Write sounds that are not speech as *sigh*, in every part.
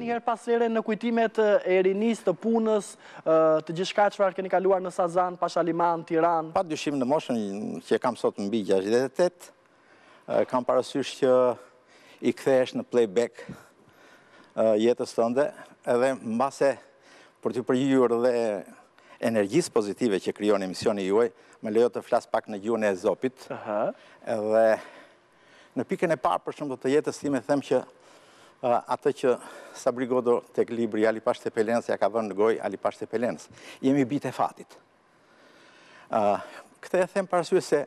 njëherë pasere në kujtimet eh, e rinis të punës, eh, të gjithka që farë keni kaluar në Sazan, Pashaliman, Tiran? Pa dyshim në moshën që kam sot në bigja 68, kam parasysh që i kthesh në playback eh, jetës të ndë, edhe në base për të përgjur dhe energjis pozitive që kryo emisioni juaj, me lejo të flas pak në gjune e zopit, edhe në pikën e parë për shumë të jetës ti me them që atë që Sabrigodo Godo tek libri Alipasht e Pelens, ja ka vënë në goj Alipasht e Pelens. Jemi bit e fatit. Këte e them parasue se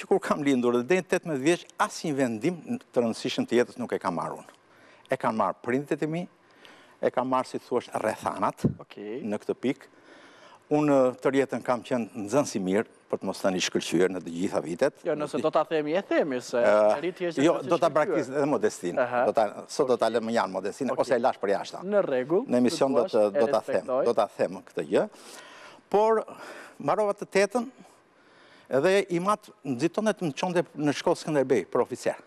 që kur kam lindur dhe dhe 18 vjeç, asë një vendim të rëndësishën të jetës nuk e kam marun. E kam marë printet e mi, e kam marë si të thuash rethanat në këtë pikë. Unë të rjetën kam qenë në zënë si mirë, për të mos të një shkëllqyër në të gjitha vitet. Jo, nëse do të themi, e themi, se eh, rritje është Jo, do të praktis dhe modestin. Do ta, sot do të alë më janë modestin, ose e lash për jashta. Në regu, në emision do të them, do të them këtë gjë. Por, marovat të tetën, edhe i matë, nëzitonet në qonde në shkollë Skanderbej, për oficerë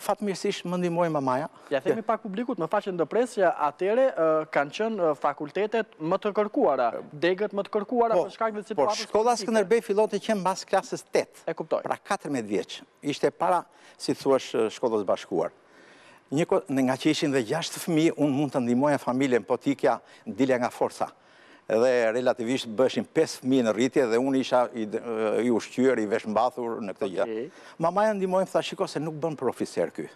fatëmirësish më ndimoj më Ja themi pak publikut, më faqen dhe presja, atere kanë qënë fakultetet më të kërkuara, degët më të kërkuara, po, për shkak dhe situatës... Po, Por shkolla së kënërbej fillon të qenë basë klasës 8, e kuptoj. Pra 14 vjeqë, ishte para, si të thuash, shkollës bashkuar. Nga që ishin dhe 6 fëmi, unë mund të ndimoj familjen, po t'i kja dile nga forësa dhe relativisht bëshin 5.000 në rritje dhe unë isha i ushqyër, i veshmbathur në këtë gjë. Mamaja ndimojmë, thë shiko se nuk bënë profiser këj,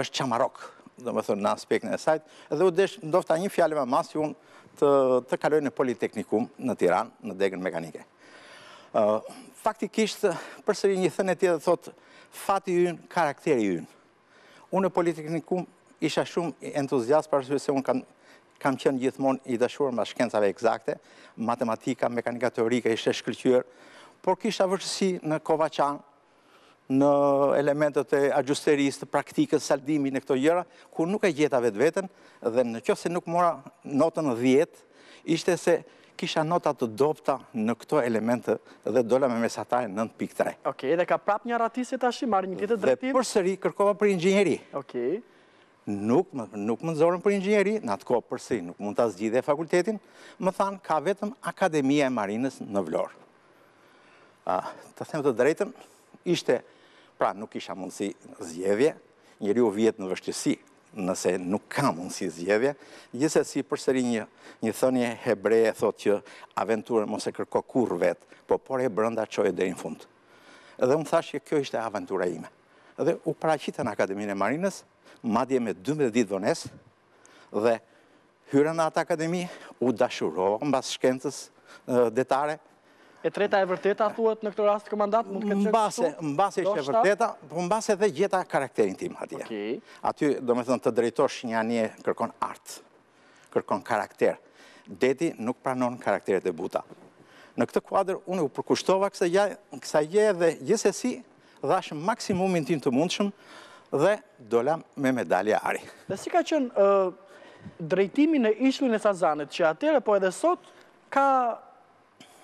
është qamarok, dhe më thënë në aspekt në e sajtë, dhe u desh, ndofta një fjallë me masë që unë të kaloj në Politeknikum në Tiran, në degën mekanike. Faktikisht, përsëri një thënë e tjetë dhe thotë, fati jënë, karakteri jënë. Unë në Politeknikum isha shumë entuziast, parësve se kam qenë gjithmon i dëshurë me shkencave exakte, matematika, mekanika teorika ishte shkëllqyër, por kisha vërshësi në Kovacan, në elementet e agjusteris të praktikës saldimi në këto gjëra, kur nuk e gjeta vetë vetën, dhe në kjo se nuk mora notën dhjetë, ishte se kisha notat të dopta në këto elementet dhe dola me mesataj në nëtë pikëtre. Oke, dhe ka prap një ratisit ashtë i marrë një këtë dretim? Dhe për sëri kërkova për ingjineri. Oke nuk më nëzorën për ingjeri, në atë kohë përsi nuk mund të zgjidhe e fakultetin, më thanë ka vetëm Akademia e Marinës në Vlorë. Të themë të drejtëm, ishte, pra nuk isha mundësi zgjedhje, njeri u vjetë në vështësi, nëse nuk ka mundësi zgjedhje, gjithëse si përseri një thënje hebreje, thot që aventurën mos e kërko kur vetë, po por e brënda qojë dhe në fundë. Edhe më thashë që kjo ishte aventura ime dhe u paracita në Akademinë e Marinës, madje me 12 ditë vënes, dhe hyrën në atë akademi, u dashurohë në basë shkendës detare. E treta e vërteta, thuet në këtë rast komandat? Në base ishte vërteta, në po base dhe gjeta karakterin tim, hatia. Aty, do me thënë, të drejtosh një anje kërkon artë, kërkon karakter. Deti nuk pranon karakteret e buta. Në këtë kuadrë, unë u përkushtova kësa gje dhe gjese si, dhashëm maksimumin tim të mundshëm dhe dola me medalja ari. Dhe si ka qënë drejtimin e ishlin e Sazanet, që atere po edhe sot ka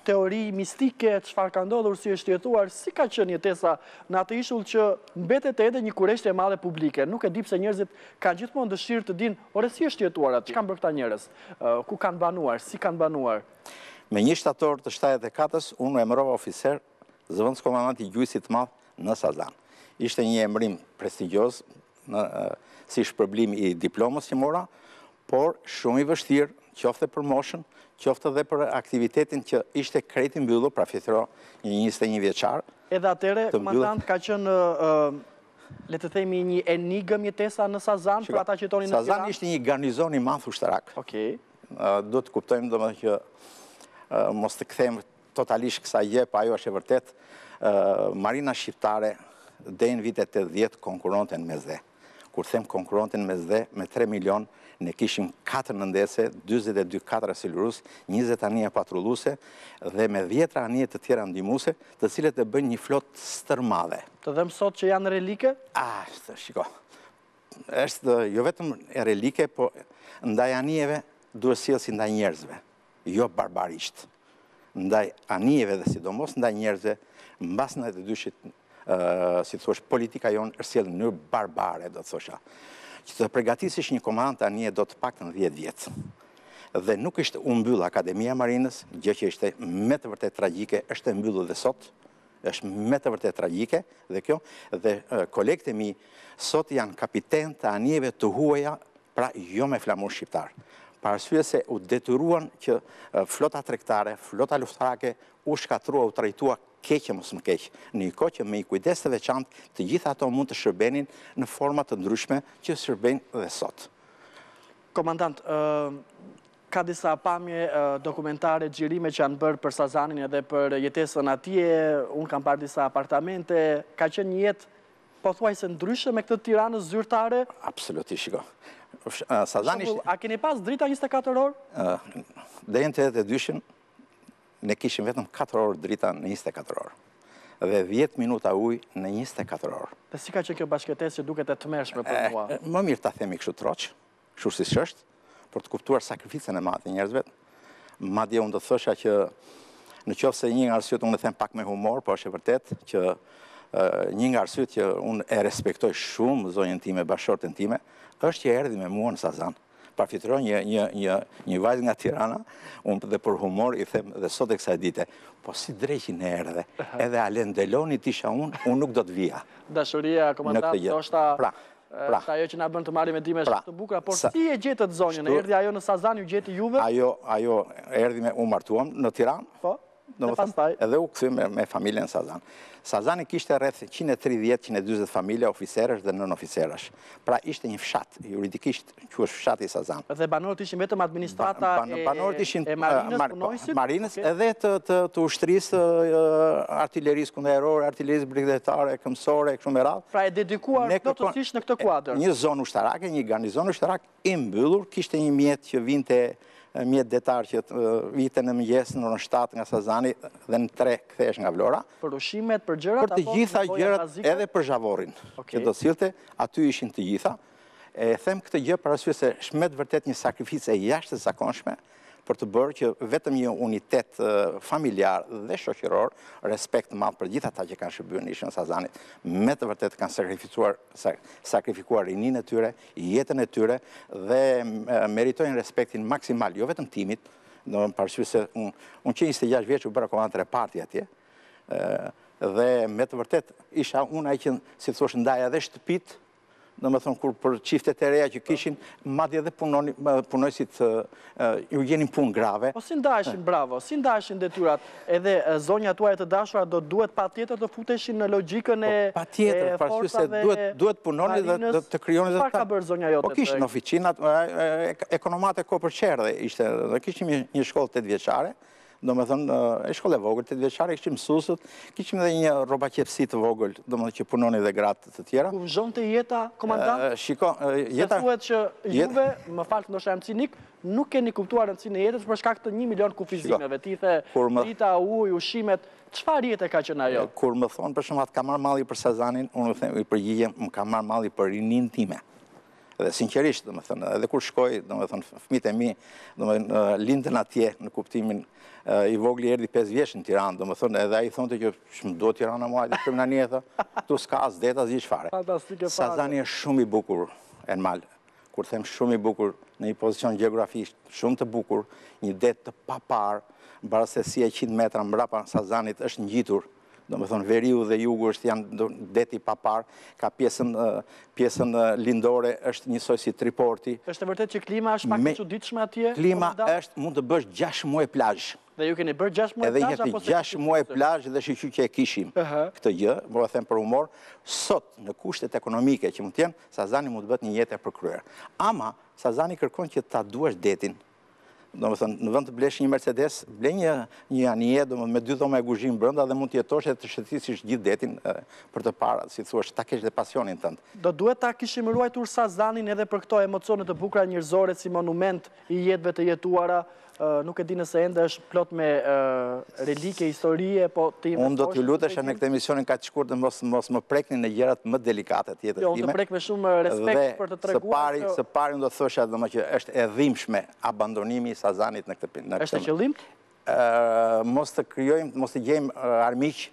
teori mistike, farë ka ndodhur si është jetuar, si ka qënë jetesa në atë ishull që mbetet e edhe një e madhe publike. Nuk e dipë se njerëzit ka gjithmonë dëshirë të dinë, ore si është jetuar atë, që kanë bërë këta njerës, ku kanë banuar, si kanë banuar. Me një shtator të 74, unë e mërova ofiser, zëvëndës komandanti gjujësit madhë në Sazan. Ishte një emrim prestigios, si shpërblim i diplomës që mora, por shumë i vështirë, qofte për moshën, qofte dhe për aktivitetin që ishte kretin bëllu, pra fjetëro një njështë e një vjeqarë. Edhe atere, komandant, ka qënë, le të themi, një enigëm jetesa tesa në Sazan, për ata që toni në Sazan? Sazan ishte një garnizon i mathu shtarak. Okej. Do të kuptojmë, do më dhe mos të këthejmë totalisht kësa je, pa ajo është e vërtetë Marina Shqiptare dhe në vitet të djetë konkuronten me zhe. Kur them konkuronten me zhe, me 3 milion, ne kishim 4 nëndese, 22 katra silurus, 20 anije patrulluse dhe me 10 anije të tjera ndimuse, të cilët të bënë një flotë stërmave. Të dhem sot që janë relike? A, shtë, shiko. Eshtë, jo vetëm relike, po ndaj anijeve duhet silë si ndaj njerëzve, jo barbarisht. Ndaj anijeve dhe sidomos ndaj njerëzve, mbas në të dyshit, si të thosh, politika jonë rësjelë në barbare, do të thosha. Që të pregatisish një komandë të anje do të pak në 10 vjetë. Dhe nuk ishte umbyllë Akademia Marines, gjë që ishte me të vërte tragike, është umbyllë dhe sot, është me të vërte tragike dhe kjo, dhe kolekte mi sot janë kapiten të anjeve të huaja, pra jo me flamur shqiptar. Parësue se u detyruan që flota trektare, flota luftarake, u shkatrua, u trajtua keqë mos më keqë, në i koqë me i kujdes të veçantë, të gjitha ato mund të shërbenin në format të ndryshme që shërben dhe sot. Komandant, ka disa pamje dokumentare, gjirime që janë bërë për Sazanin edhe për jetesën atje, unë kam parë disa apartamente, ka qenë një jetë po thuaj se ndryshë me këtë tiranës zyrtare? Absolutisht, shiko. A keni pas drita 24 orë? jenë të edhe dyshën, ne kishim vetëm 4 orë drita në 24 orë dhe 10 minuta ujë në 24 orë. Dhe si ka që kjo bashketesi duket e të mershme për eh, mua? Më mirë të themi kështu troqë, kështu si shështë, për të kuptuar sakrificën e madhe njerëzve. Madje unë të thësha që në qofë se një nga rësut, unë e them pak me humor, po është e vërtet që eh, një nga rësut që unë e respektoj shumë zonjën time, bashortën time, është që e erdi me mua në Sazanë parfitëron një, një, një, një nga Tirana, unë dhe për humor i them dhe sot e kësa dite, po si dreqin e erdhe, edhe Alen Deloni tisha unë, unë nuk do të vija. Dashuria, komandat, do është pra, pra, ajo që na bën të marrim e pra, shumë të bukra, por si e gjetët zonjën? Erdhi ajo në Sazan, ju gjeti Juve? Ajo, ajo erdhi me u martuam në Tiranë. Po. Në vëtë staj? Edhe u këthim me familjen Sazan. Sazani kishte rreth 130-120 familje oficerës dhe nën oficerës. Pra ishte një fshat, juridikisht që është fshat i Sazan. Dhe banorët ishin vetëm administrata e marinës punojësit? edhe të ushtrisë artilleris kënda erore, artilleris brigdetare, këmsore, e këshumë e radhë. Pra e dedikuar në të të në këtë kuadrë? Një zonë ushtarake, një garnizonë ushtarake, imbyllur, kishte një mjetë që vinte mjetë detarë që vite në mëgjes në rënë shtatë nga Sazani dhe në tre këthesh nga Vlora. Për ushimet, për gjërat, për të gjitha gjërat edhe për zhavorin. Këtë do silte, aty ishin të gjitha. E them këtë gjë për asyë se shmet vërtet një sakrifice e jashtë të zakonshme, për të bërë që vetëm një unitet familjar dhe shoqëror respekt në për gjitha ta që kanë shërbyrë në ishën Sazanit, me të vërtet kanë sakrifikuar rinin e tyre, jetën e tyre dhe meritojnë respektin maksimal, jo vetëm timit, në parësysh se unë të 26 vjeqë u bërë komandat të partja tje, dhe me të vërtet isha unë a i që, si të thoshtë, ndaja dhe shtëpitë, në më thonë, kur për qiftet e reja që po. kishin, madje dhe punojësit ju gjenin punë grave. Po si ndashin, bravo, si ndajshin dhe tyrat, edhe zonja tua e të dashura, do duhet pa tjetër të futeshin në logikën po, e... Pa tjetër, pa se duhet punoni dhe të kryoni dhe... Po kishin oficinat, ekonomate ko për qerë dhe ishte, dhe kishin një shkollë të të të të të të do më thënë, e shkolle e vogël, të të veçare, kështë mësusët, këshme dhe një roba qepsi të vogël, do më thënë që punoni dhe gratë të tjera. Këmë zhënë të jeta, komandant? Shiko, jeta... Se thuet që juve, më falë të ndoshe e nuk keni kuptuar mëcinë e jetës për shkak të një milion kufizimeve, ti the, rita, uj, ushimet, qëfar jetë e ka qëna jo? Kur më thonë, për shumë atë kamar mali për Sazanin, unë u thëmë, i përgjigjem, më kamar mali për rinin time dhe sinqerisht, dhe më thënë, edhe kur shkoj, dhe më thënë, fmit e mi, dhe më thënë, lindën atje në kuptimin i vogli erdi 5 vjeshtë në Tiranë, dhe më thënë, edhe a i thënë të që shmë do Tiranë në muajtë, dhe shumë në një, dhe, tu s'ka as deta zi që fare. Sazani e shumë i bukur, e në malë, kur them shumë i bukur, në i pozicion geografisht, shumë të bukur, një detë të paparë, barës e si e 100 metra mbrapa, Sazanit është njitur, do më thonë veriu dhe jugu është janë deti papar, ka pjesën lindore, është njësoj si triporti. është të vërtet që klima është pak të quditshme atje? Klima është mund të bësh 6 muaj plajsh. Dhe ju keni bërë 6 muaj plajsh? Edhe jeti 6 muaj plajsh dhe shqyqy që e kishim këtë gjë, më rëthem për humor, sot në kushtet ekonomike që mund tjenë, Sazani mund të bët një jetë e përkryer. Ama, Sazani kërkon që ta duash detin, do më thënë, në vënd të blesh një Mercedes, blesh një anje, do më me dy dhoma e guzhin brënda dhe mund të jetosh e të shëtisish gjithë detin për të para, si të thuash, ta kesh dhe pasionin tëndë. Do duhet ta kishim ruaj të ursa zanin edhe për këto emocionet të bukra njërzore si monument i jetëve të jetuara, nuk e di nëse enda është plot me relike, historie, po ti... Unë do të lutesh e në këtë emisionin ka qëkur të mos më prekni në gjerat më delikatet jetës time. Jo, unë të prek me shumë respekt për të treguar. Dhe se pari, se pari unë do të thosha dhe më që është edhimshme abandonimi i Sazanit në këtë përmë. Në është të qëllim? Mos të kryojmë, mos të gjejmë armiqë,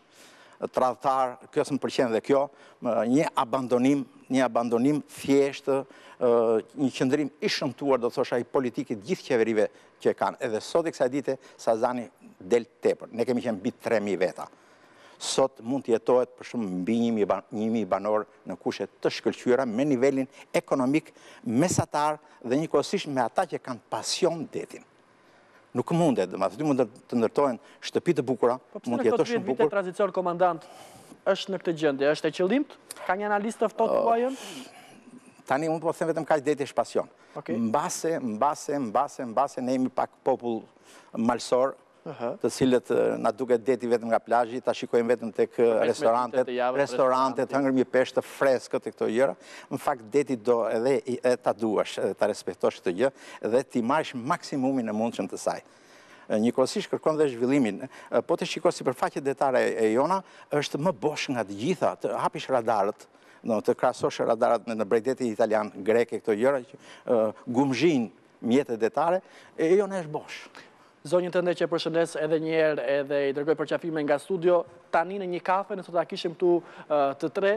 tradhtar, kjo së më përqenë dhe kjo, një abandonim, një abandonim thjeshtë, një qëndrim ishëmtuar, do të thosha i politikit gjithë qeverive që e kanë. Edhe sot i kësa dite, Sazani del të tepër. Ne kemi qenë bitë 3.000 veta sot mund të jetohet për shumë mbi njimi banor në kushet të shkëllqyra me nivelin ekonomik, mesatar dhe një kosisht me ata që kanë pasion detin. Nuk mundet, dhe ma të dy mund të ndërtojnë shtëpi të bukura, po, mund të jetohet shumë bukur. Vite tranzicion, komandant, është në këtë gjëndje, është e qëllimt? Ka një analist të fëtot të bajën? Oh. Tani, mund të po të vetëm ka që deti është pasion. Mbase, mbase, mbase, mbase, ne imi pak popull malsorë, të cilët na duke deti vetëm nga plajji, ta shikojmë vetëm të restorantet, restorantet, hëngërmi peshtë, freskët e këto jëra. Në fakt, deti do edhe ta duash, edhe ta respektosh të gjë, dhe ti marrësh maksimumin e mundëshëm të saj. Një Njëkosisht kërkon dhe zhvillimin, po të shikoj si përfaqe detare e jona, është më bosh nga të gjitha, të hapish radarët, të krasosh radarët në brejtetit italian, greke, këto jëra, gumëzhin mjetët detare, e jona është bosh zonjën të ndë që përshëndes edhe njerë edhe i dërgoj përqafime nga studio, tani në një kafe, nësot a kishim tu të tre,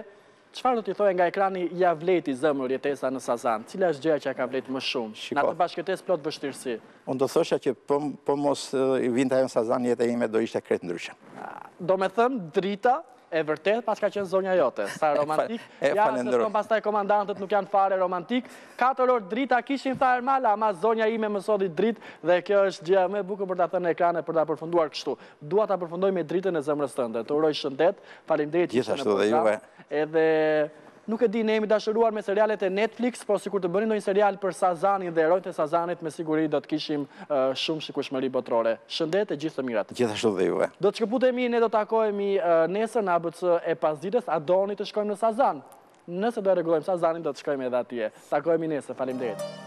qëfar do t'i thoje nga ekrani ja vleti zëmër jetesa në Sazan? Cila është gjëja që a ka vleti më shumë? Në atë bashkëtes plot vështirësi? Unë do thosha që për po, po mos i vindajnë Sazan jetë e ime do ishte kretë ndryshën. Do me thëmë drita e vërtet, pas ka qenë zonja jote, sa *laughs* romantik, ja, se së pas taj komandantët nuk janë fare romantik, 4 orë drita, kishin tha ermala, ama zonja ime më sodi drit, dhe kjo është gjë me buku për të thënë në ekrane, për të përfunduar kështu. Dua ta përfundoj me dritën e zemrës tënde, të uroj shëndet, falim dhe i qështë në përgjallë, edhe nuk e di ne jemi dashuruar me serialet e Netflix, po si kur të bërin dojnë serial për Sazanin dhe erojt e Sazanit, me siguri do të kishim shumë shikushmëri botrore. Shëndet e gjithë të mirat. Gjithashtu dhe juve. Do të mi, ne do të akojemi nesër në ABC e pasdites, a do një të shkojmë në Sazan. Nëse do e regulojmë Sazanin, do të shkojmë edhe atje. Takojemi nesër, falim dhejtë.